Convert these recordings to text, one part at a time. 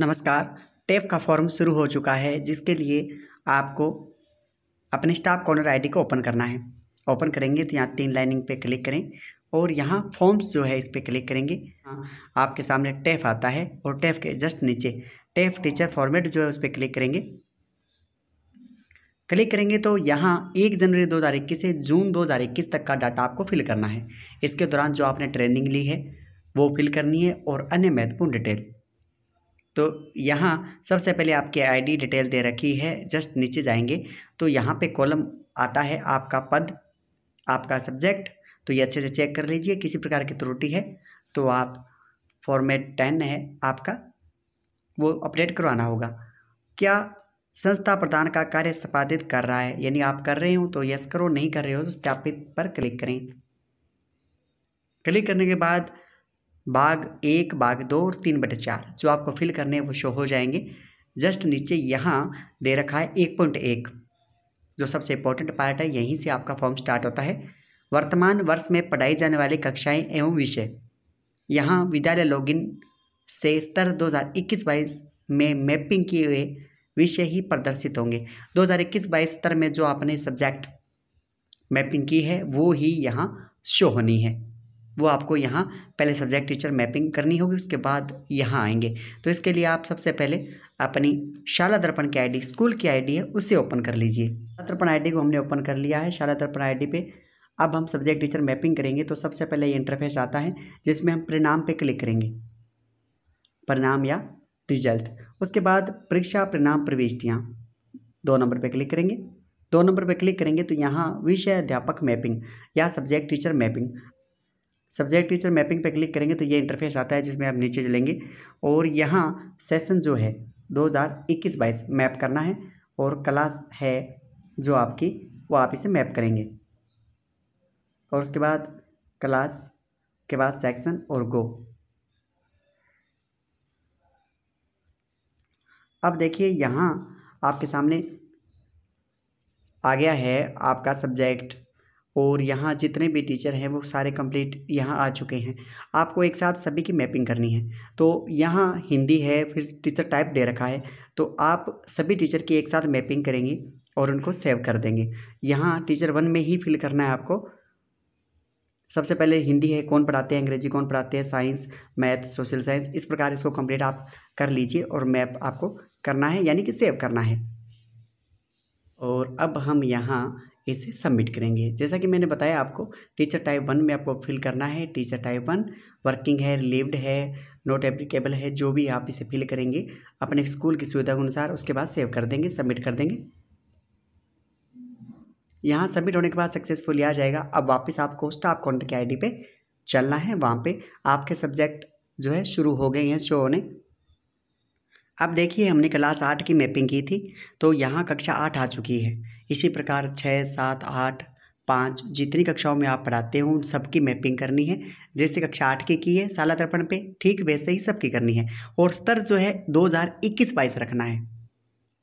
नमस्कार टेप का फॉर्म शुरू हो चुका है जिसके लिए आपको अपने स्टाफ कॉर्नर आईडी को ओपन करना है ओपन करेंगे तो यहाँ तीन लाइनिंग पे क्लिक करें और यहाँ फॉर्म्स जो है इस पर क्लिक करेंगे आपके सामने टैफ आता है और टैफ के जस्ट नीचे टैफ टीचर फॉर्मेट जो है उस पर क्लिक करेंगे क्लिक करेंगे तो यहाँ एक जनवरी दो हज़ार इक्कीस से जून दो हज़ार इक्कीस तक का डाटा आपको फिल करना है इसके दौरान जो आपने ट्रेनिंग ली है वो फिल करनी है और अन्य महत्वपूर्ण डिटेल तो यहाँ सबसे पहले आपकी आईडी डिटेल दे रखी है जस्ट नीचे जाएंगे तो यहाँ पे कॉलम आता है आपका पद आपका सब्जेक्ट तो ये अच्छे से चेक कर लीजिए किसी प्रकार की त्रुटि है तो आप फॉर्मेट टेन है आपका वो अपडेट करवाना होगा क्या संस्था प्रदान का कार्य संपादित कर रहा है यानी आप कर रहे हो तो यस करो नहीं कर रहे हो तो स्थापित पर क्लिक करें क्लिक करने के बाद भाग एक भाग दो और तीन बटे चार जो आपको फिल करने हैं वो शो हो जाएंगे जस्ट नीचे यहाँ दे रखा है एक पॉइंट एक जो सबसे इम्पोर्टेंट पार्ट है यहीं से आपका फॉर्म स्टार्ट होता है वर्तमान वर्ष में पढ़ाई जाने वाली कक्षाएं एवं विषय यहाँ विद्यालय लॉगिन से स्तर दो हज़ार इक्कीस बाईस में मैपिंग किए हुए विषय ही प्रदर्शित होंगे दो हज़ार इक्कीस बाईस स्तर में जो आपने सब्जेक्ट मैपिंग की है वो ही यहाँ शो होनी है वो आपको यहाँ पहले सब्जेक्ट टीचर मैपिंग करनी होगी उसके बाद यहाँ आएंगे तो इसके लिए आप सबसे पहले अपनी शाला दर्पण की आईडी स्कूल की आईडी है उसे ओपन कर लीजिए शाला दर्पण आईडी को हमने ओपन कर लिया है शाला दर्पण आईडी पे अब हम सब्जेक्ट टीचर मैपिंग करेंगे तो सबसे पहले ये इंटरफेस आता है जिसमें हम परिणाम पर क्लिक करेंगे परिणाम या रिजल्ट उसके बाद परीक्षा परिणाम प्रविष्टियाँ दो नंबर पर क्लिक करेंगे दो नंबर पर क्लिक करेंगे तो यहाँ विषय अध्यापक मैपिंग या subject teacher mapping subject teacher mapping पर क्लिक करेंगे तो ये इंटरफेस आता है जिसमें आप नीचे चलेंगे और यहाँ सेशन जो है इक्कीस बाईस मैप करना है और क्लास है जो आपकी वो आप इसे मैप करेंगे और उसके बाद क्लास के बाद सेक्शन और गो अब देखिए यहाँ आपके सामने आ गया है आपका सब्जेक्ट और यहाँ जितने भी टीचर हैं वो सारे कंप्लीट यहाँ आ चुके हैं आपको एक साथ सभी की मैपिंग करनी है तो यहाँ हिंदी है फिर टीचर टाइप दे रखा है तो आप सभी टीचर की एक साथ मैपिंग करेंगे और उनको सेव कर देंगे यहाँ टीचर वन में ही फिल करना है आपको सबसे पहले हिंदी है कौन पढ़ाते हैं अंग्रेजी कौन पढ़ाते हैं साइंस मैथ सोशल साइंस इस प्रकार इसको कंप्लीट आप कर लीजिए और मैप आपको करना है यानी कि सेव करना है और अब हम यहाँ इसे सबमिट करेंगे जैसा कि मैंने बताया आपको टीचर टाइप वन में आपको फिल करना है टीचर टाइप वन वर्किंग है लिव्ड है नोट एप्लीकेबल है जो भी आप इसे फिल करेंगे अपने स्कूल की सुविधा के अनुसार उसके बाद सेव कर देंगे सबमिट कर देंगे यहाँ सबमिट होने के बाद सक्सेसफुली आ जाएगा अब वापस आपको स्टाफ कॉन्टेक्ट आई डी पे चलना है वहाँ पर आपके सब्जेक्ट जो है शुरू हो गए हैं शो होने अब देखिए हमने क्लास आठ की मैपिंग की थी तो यहाँ कक्षा आठ आ चुकी है इसी प्रकार छः सात आठ पाँच जितनी कक्षाओं में आप पढ़ाते हो उन सबकी मैपिंग करनी है जैसे कक्षा आठ की की है साला तर्पण पे ठीक वैसे ही सबकी करनी है और स्तर जो है दो हज़ार इक्कीस बाईस रखना है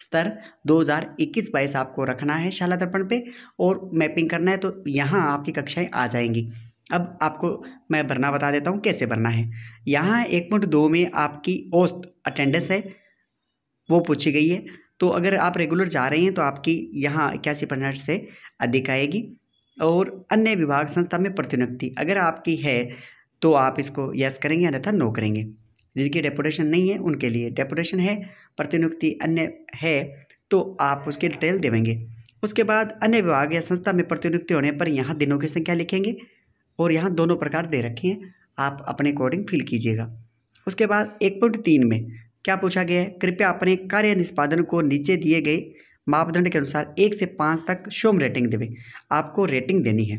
स्तर 2021 बाईस आपको रखना है शाला दर्पण पे और मैपिंग करना है तो यहाँ आपकी कक्षाएं आ जाएंगी अब आपको मैं भरना बता देता हूँ कैसे भरना है यहाँ एक पॉइंट दो में आपकी औस्त अटेंडेंस है वो पूछी गई है तो अगर आप रेगुलर जा रहे हैं तो आपकी यहाँ इक्यासी परसेंट से अधिक आएगी और अन्य विभाग संस्था में प्रतिनियुक्ति अगर आपकी है तो आप इसको यस करेंगे अन्यथा नो करेंगे जिनकी डेपुटेशन नहीं है उनके लिए डेपुटेशन है प्रतिनियुक्ति अन्य है तो आप उसकी डिटेल देवेंगे उसके बाद अन्य विभाग या संस्था में प्रतिनियुक्ति होने पर यहाँ दिनों की संख्या लिखेंगे और यहाँ दोनों प्रकार दे रखे हैं आप अपने अकॉर्डिंग फिल कीजिएगा उसके बाद एक पॉइंट तीन में क्या पूछा गया है कृपया अपने कार्य निष्पादन को नीचे दिए गए मापदंड के अनुसार एक से पाँच तक शोम रेटिंग देवे आपको रेटिंग देनी है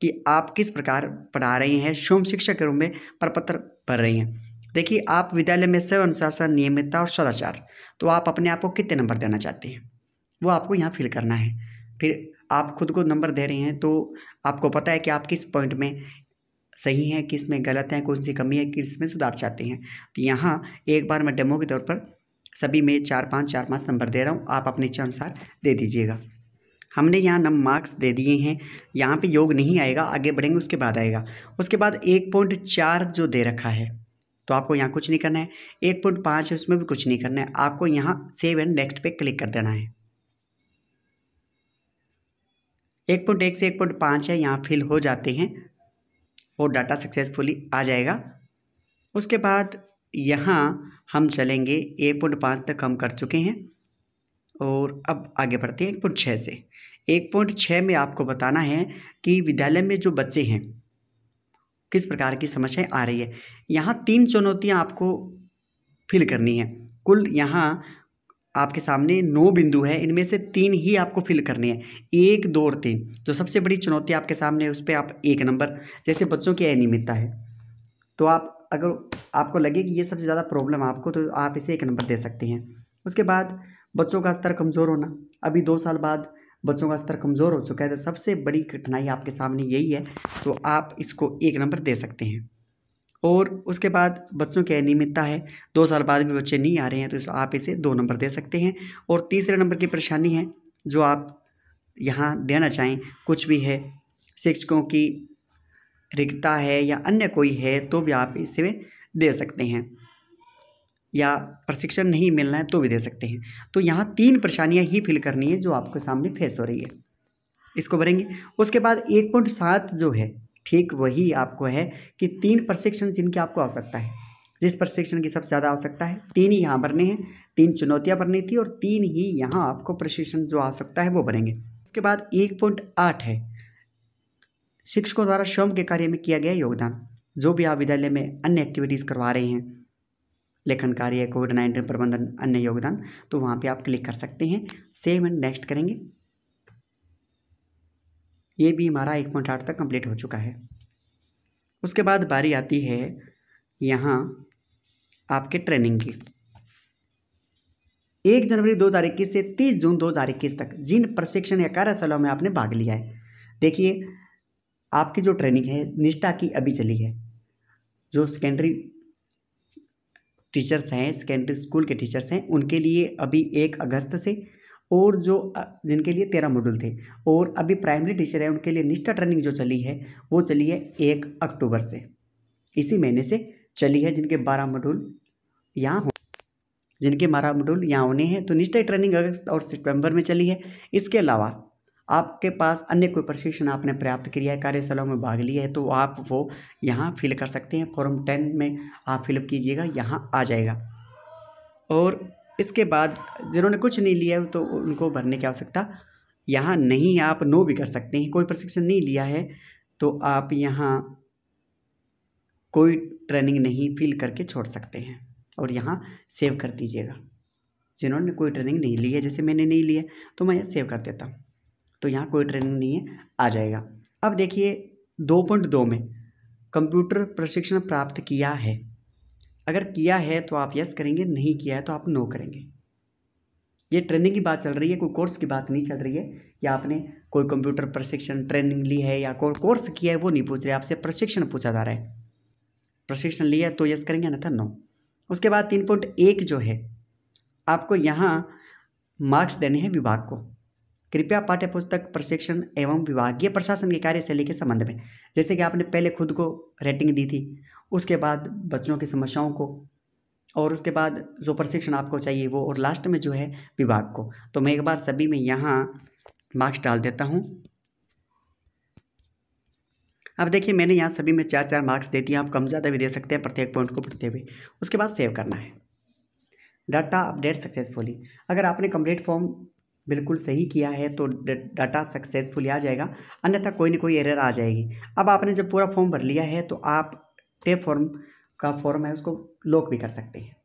कि आप किस प्रकार पढ़ा रही हैं शोम शिक्षक के रूप में प्रपत्र भर रही हैं देखिए आप विद्यालय में स्व अनुशासन नियमितता और सदाचार तो आप अपने आप को कितने नंबर देना चाहते हैं वो आपको यहाँ फिल करना है फिर आप खुद को नंबर दे रहे हैं तो आपको पता है कि आप किस पॉइंट में सही हैं किस में गलत हैं कौन सी कमी है किस में सुधार चाहते हैं तो यहाँ एक बार मैं डेमो के तौर पर सभी में चार पाँच चार पाँच नंबर दे रहा हूँ आप अपने इच्छा अनुसार दे दीजिएगा हमने यहाँ नम मार्क्स दे दिए हैं यहाँ पे योग नहीं आएगा आगे बढ़ेंगे उसके बाद आएगा उसके बाद एक पॉइंट चार जो दे रखा है तो आपको यहाँ कुछ नहीं करना है एक पॉइंट पाँच है उसमें भी कुछ नहीं करना है आपको यहाँ सेव एंड नेक्स्ट पे क्लिक कर देना है एक पॉइंट एक से एक पॉइंट पाँच है यहाँ फिल हो जाते हैं वो डाटा सक्सेसफुली आ जाएगा उसके बाद यहाँ हम चलेंगे एक पॉइंट पाँच तक हम कर चुके हैं और अब आगे बढ़ते हैं एक पॉइंट छः से एक पॉइंट छः में आपको बताना है कि विद्यालय में जो बच्चे हैं किस प्रकार की समस्याएं आ रही है यहाँ तीन चुनौतियाँ आपको फिल करनी है कुल यहाँ आपके सामने नौ बिंदु है इनमें से तीन ही आपको फिल करने हैं एक दो और तीन तो सबसे बड़ी चुनौती आपके सामने है उस पर आप एक नंबर जैसे बच्चों की अनियमितता है तो आप अगर आपको लगे कि ये सबसे ज़्यादा प्रॉब्लम आपको तो आप इसे एक नंबर दे सकते हैं उसके बाद बच्चों का स्तर कमज़ोर होना अभी दो साल बाद बच्चों का स्तर कमज़ोर हो चुका है तो सबसे बड़ी कठिनाई आपके सामने यही है तो आप इसको एक नंबर दे सकते हैं और उसके बाद बच्चों की अनियमितता है दो साल बाद भी बच्चे नहीं आ रहे हैं तो आप इसे दो नंबर दे सकते हैं और तीसरे नंबर की परेशानी है जो आप यहाँ देना चाहें कुछ भी है शिक्षकों की रिक्तता है या अन्य कोई है तो भी आप इसे दे सकते हैं या प्रशिक्षण नहीं मिलना है तो भी दे सकते हैं तो यहाँ तीन परेशानियाँ ही फिल करनी है जो आपके सामने फेस हो रही है इसको भरेंगे उसके बाद एक पॉइंट सात जो है ठीक वही आपको है कि तीन प्रशिक्षण जिनकी आपको आवश्यकता है जिस प्रशिक्षण की सबसे ज़्यादा आवश्यकता है तीन ही यहाँ भरने हैं तीन चुनौतियाँ भरनी थी और तीन ही यहाँ आपको प्रशिक्षण जो आवश्यकता है वो भरेंगे उसके बाद एक पॉइंट आठ है शिक्षकों द्वारा स्वयं के कार्य में किया गया योगदान जो भी आप विद्यालय में अन्य एक्टिविटीज़ करवा रहे हैं लेखन कार्य कोविड नाइन्टीन प्रबंधन अन्य योगदान तो वहाँ पे आप क्लिक कर सकते हैं सेव एंड नेक्स्ट करेंगे ये भी हमारा एक पॉइंट आठ तक कंप्लीट हो चुका है उसके बाद बारी आती है यहाँ आपके ट्रेनिंग की एक जनवरी दो हज़ार इक्कीस से तीस जून दो हज़ार इक्कीस तक जिन प्रशिक्षण या कार्यशालाओं में आपने भाग लिया है देखिए आपकी जो ट्रेनिंग है निष्ठा की अभी चली है जो सेकेंडरी टीचर्स हैं सेकेंडरी स्कूल के टीचर्स हैं उनके लिए अभी एक अगस्त से और जो जिनके लिए तेरह मॉड्यूल थे और अभी प्राइमरी टीचर है उनके लिए निष्ठा ट्रेनिंग जो चली है वो चली है एक अक्टूबर से इसी महीने से चली है जिनके बारह मॉड्यूल यहाँ हो जिनके बारह मॉड्यूल यहाँ होने हैं तो निष्ठा ट्रेनिंग अगस्त और सितंबर में चली है इसके अलावा आपके पास अन्य कोई प्रशिक्षण आपने प्राप्त किया है कार्यशालाओं में भाग लिया है तो आप वो यहाँ फिल कर सकते हैं फॉर्म टेन में आप फिलअप कीजिएगा यहाँ आ जाएगा और इसके बाद जिन्होंने कुछ नहीं लिया है तो उनको भरने की आवश्यकता यहाँ नहीं आप नो भी कर सकते हैं कोई प्रशिक्षण नहीं लिया है तो आप यहाँ कोई ट्रेनिंग नहीं फिल करके छोड़ सकते हैं और यहाँ सेव कर दीजिएगा जिन्होंने कोई ट्रेनिंग नहीं ली है जैसे मैंने नहीं लिया तो मैं यहाँ सेव कर देता हूँ तो यहाँ कोई ट्रेनिंग नहीं है आ जाएगा अब देखिए दो पॉइंट दो में कंप्यूटर प्रशिक्षण प्राप्त किया है अगर किया है तो आप यस करेंगे नहीं किया है तो आप नो करेंगे ये ट्रेनिंग की बात चल रही है कोई कोर्स की बात नहीं चल रही है या आपने कोई कंप्यूटर प्रशिक्षण ट्रेनिंग ली है या कोई कोर्स किया है वो नहीं पूछ रहे आपसे प्रशिक्षण पूछा जा रहा है प्रशिक्षण लिया है तो यस करेंगे था नो उसके बाद तीन पॉइंट एक जो है आपको यहाँ मार्क्स देने हैं विभाग को कृपया पाठ्य पुस्तक प्रशिक्षण एवं विभागीय प्रशासन की कार्यशैली के संबंध में जैसे कि आपने पहले खुद को रेटिंग दी थी उसके बाद बच्चों की समस्याओं को और उसके बाद जो प्रशिक्षण आपको चाहिए वो और लास्ट में जो है विभाग को तो मैं एक बार सभी में यहाँ मार्क्स डाल देता हूँ अब देखिए मैंने यहाँ सभी में चार चार मार्क्स दे दिए आप कम ज़्यादा भी दे सकते हैं प्रत्येक पॉइंट को पढ़ते हुए उसके बाद सेव करना है डाटा अपडेट सक्सेसफुली अगर आपने कंप्लीट फॉर्म बिल्कुल सही किया है तो डाटा सक्सेसफुली आ जाएगा अन्यथा कोई ना कोई एरर आ जाएगी अब आपने जब पूरा फॉर्म भर लिया है तो आप टेप फॉर्म का फॉर्म है उसको लॉक भी कर सकते हैं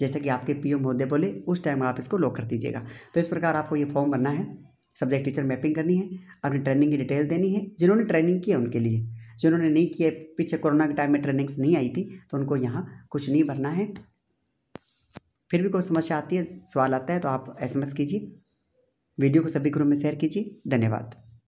जैसे कि आपके पीओ महोदय बोले उस टाइम आप इसको लॉक कर दीजिएगा तो इस प्रकार आपको ये फॉर्म भरना है सब्जेक्ट टीचर मैपिंग करनी है अपनी ट्रेनिंग की डिटेल देनी है जिन्होंने ट्रेनिंग की है उनके लिए जिन्होंने नहीं किए पीछे कोरोना के टाइम में ट्रेनिंग्स नहीं आई थी तो उनको यहाँ कुछ नहीं भरना है फिर भी कोई समस्या आती है सवाल आता है तो आप एस कीजिए वीडियो को सभी ग्रुप में शेयर कीजिए धन्यवाद